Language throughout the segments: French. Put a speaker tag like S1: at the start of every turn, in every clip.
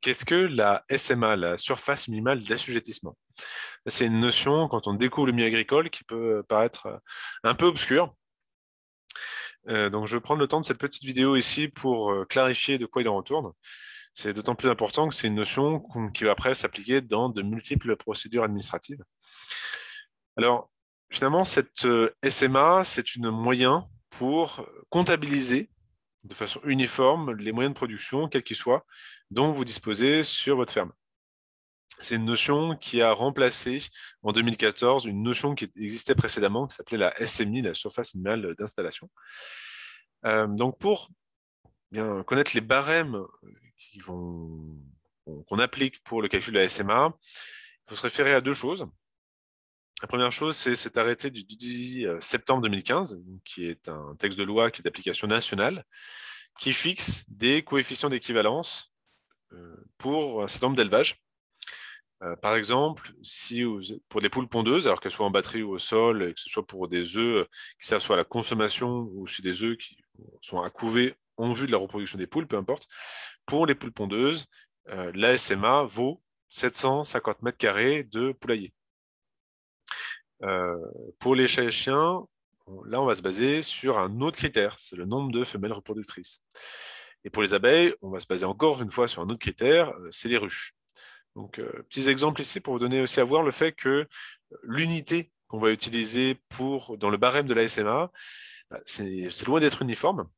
S1: Qu'est-ce que la SMA, la surface minimale d'assujettissement C'est une notion, quand on découvre le milieu agricole, qui peut paraître euh, un peu obscure. Euh, donc, je vais prendre le temps de cette petite vidéo ici pour euh, clarifier de quoi il en retourne. C'est d'autant plus important que c'est une notion qui va après s'appliquer dans de multiples procédures administratives. Alors, finalement, cette SMA, c'est un moyen pour comptabiliser de façon uniforme les moyens de production, quels qu'ils soient, dont vous disposez sur votre ferme. C'est une notion qui a remplacé en 2014 une notion qui existait précédemment, qui s'appelait la SMI, la surface minimale d'installation. Euh, donc pour bien connaître les barèmes qu'on applique pour le calcul de la SMA, il faut se référer à deux choses. La première chose, c'est cet arrêté du 10 euh, septembre 2015, qui est un texte de loi qui est d'application nationale, qui fixe des coefficients d'équivalence euh, pour un certain nombre d'élevages. Euh, par exemple, si pour des poules pondeuses, alors qu'elles soient en batterie ou au sol, que ce soit pour des œufs qui servent soit à la consommation ou si des œufs qui sont à couver en vue de la reproduction des poules, peu importe, pour les poules pondeuses, l'ASMA vaut 750 mètres carrés de poulailler. Euh, pour les chats et chiens, là, on va se baser sur un autre critère, c'est le nombre de femelles reproductrices. Et pour les abeilles, on va se baser encore une fois sur un autre critère, euh, c'est les ruches. Donc, euh, petits exemples ici pour vous donner aussi à voir le fait que l'unité qu'on va utiliser pour, dans le barème de la SMA, bah, c'est loin d'être uniforme.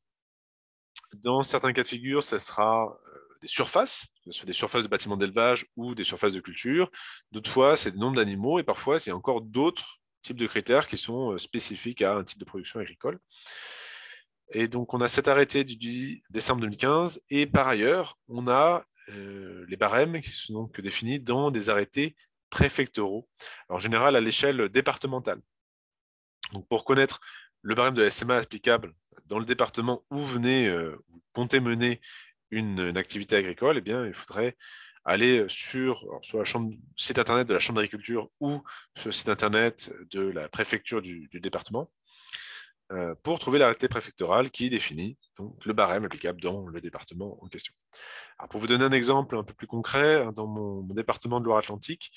S1: Dans certains cas de figure, ça sera des surfaces, soit des surfaces de bâtiments d'élevage ou des surfaces de culture. D'autres fois, c'est le nombre d'animaux et parfois, c'est encore d'autres types de critères qui sont euh, spécifiques à un type de production agricole. Et donc, on a cet arrêté du 10 décembre 2015. Et par ailleurs, on a euh, les barèmes qui sont donc définis dans des arrêtés préfectoraux, en général à l'échelle départementale. Donc, pour connaître le barème de la SMA applicable dans le département où venez euh, où comptait mener une, activité agricole, eh bien, il faudrait aller sur, sur le site internet de la Chambre d'agriculture ou sur le site internet de la préfecture du, département euh, pour trouver la réalité préfectorale qui définit donc, le barème applicable dans le département en question. pour vous donner un exemple un peu plus concret, hein, dans mon, département de Loire-Atlantique,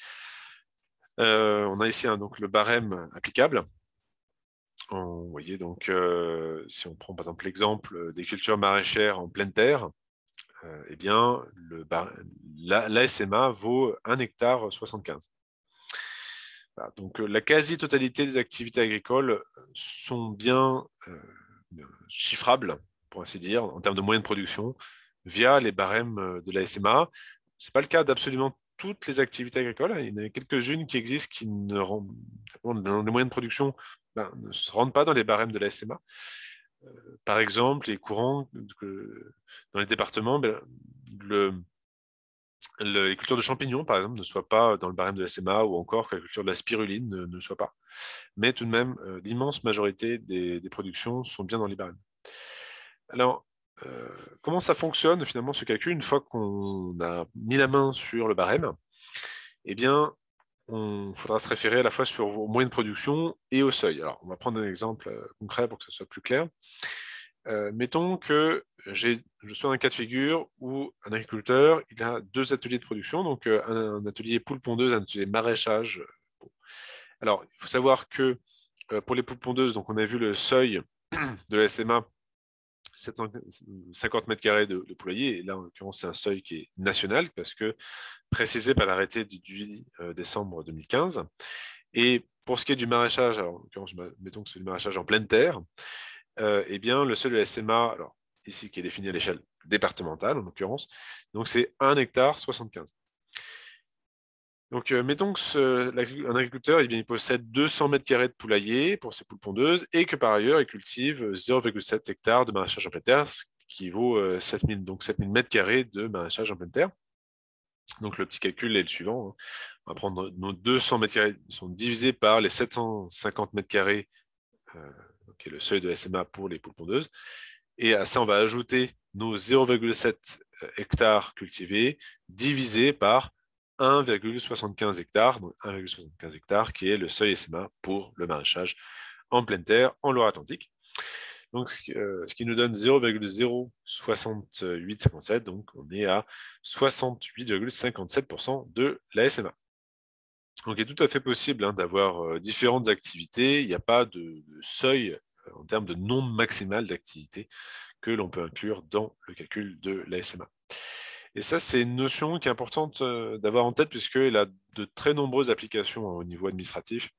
S1: euh, on a ici hein, donc, le barème applicable. vous voyez donc, euh, si on prend par exemple l'exemple des cultures maraîchères en pleine terre, euh, eh bien, le la, vaut 1 hectare 75. donc euh, la quasi-totalité des activités agricoles sont euh, bien chiffrables, pour ainsi dire, en termes de moyens de production, via les barèmes de l'ASMA. SMA. Ce n'est pas le cas d'absolument toutes les activités agricoles. Hein. Il y en a quelques-unes qui existent qui ne rendent, les moyens de production ben, ne se rendent pas dans les barèmes de l'ASMA par exemple, les courants dans les départements, ben, le, les cultures de champignons, par exemple, ne soient pas dans le barème de la SMA ou encore que la culture de la spiruline ne, soit pas. Mais tout de même, euh, l'immense majorité des, productions sont bien dans les barèmes. Alors, euh, comment ça fonctionne finalement ce calcul une fois qu'on a mis la main sur le barème Eh bien, on faudra se référer à la fois sur vos moyens de production et au seuil. Alors, on va prendre un exemple euh, concret pour que ce soit plus clair. Euh, mettons que je sois dans un cas de figure où un agriculteur il a deux ateliers de production, donc euh, un, atelier poule pondeuse, un atelier maraîchage. Alors, il faut savoir que pour les poules pondeuses, donc on a vu le seuil de la SMA 750 mètres carrés de, de, poulailler. Et là, en l'occurrence, c'est un seuil qui est national parce que précisé par l'arrêté du 8 euh, décembre 2015. Et pour ce qui est du maraîchage, alors, en l'occurrence, mettons que c'est du maraîchage en pleine terre, euh, eh bien, le seuil de la SMA, alors ici qui est défini à l'échelle départementale en l'occurrence, donc c'est 1 hectare 75. Donc, euh, mettons que agriculteur eh il possède 200 mètres carrés de poulailler pour ses poules pondeuses et que par ailleurs, il cultive 0,7 euh, hectares de maraîchage en pleine terre, ce qui vaut 7000, euh, donc 7000 mètres carrés de maraîchage en pleine terre. Donc, le petit calcul est le suivant. Hein. On va prendre nos 200 mètres carrés sont divisés par les 750 mètres carrés, qui est le seuil de SMA pour les poules pondeuses. Et à ça, on va ajouter nos 0,7 hectares cultivés divisés par 1,75 hectares, 1,75 hectares, qui est le seuil SMA pour le maraîchage en pleine terre en Loire-Atlantique. Donc, ce qui euh, nous donne 0,06857, donc on est à 68,57% de la SMA. Donc, il est tout à fait possible hein, d'avoir euh, différentes activités. Il n'y a pas de, seuil euh, en termes de nombre maximal d'activités que l'on peut inclure dans le calcul de la SMA. Et ça, c'est une notion qui est importante euh, d'avoir en tête puisqu'elle a de très nombreuses applications hein, au niveau administratif.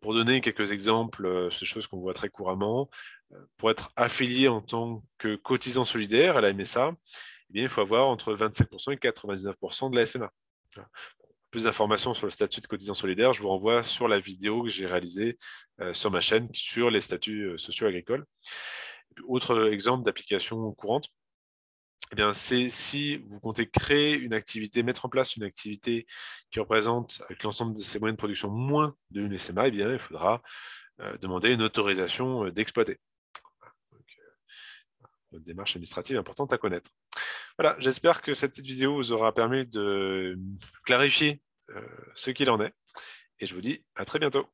S1: Pour donner quelques exemples, euh, c'est des choses qu'on voit très couramment. Euh, pour être affilié en tant que cotisant solidaire à la MSA, eh il faut avoir entre 25% et 99% de la SMA. Plus d'informations sur le statut de cotisant solidaire, je vous renvoie sur la vidéo que j'ai réalisée sur ma chaîne sur les statuts sociaux agricoles. Autre exemple d'application courante, eh bien, c'est si vous comptez créer une activité, mettre en place une activité qui représente, avec l'ensemble de ces moyens de production, moins de une SMA, eh bien, il faudra euh, demander une autorisation euh, d'exploiter. Euh, une démarche administrative importante à connaître. Voilà, j'espère que cette petite vidéo vous aura permis de clarifier ce qu'il en est. Et je vous dis à très bientôt.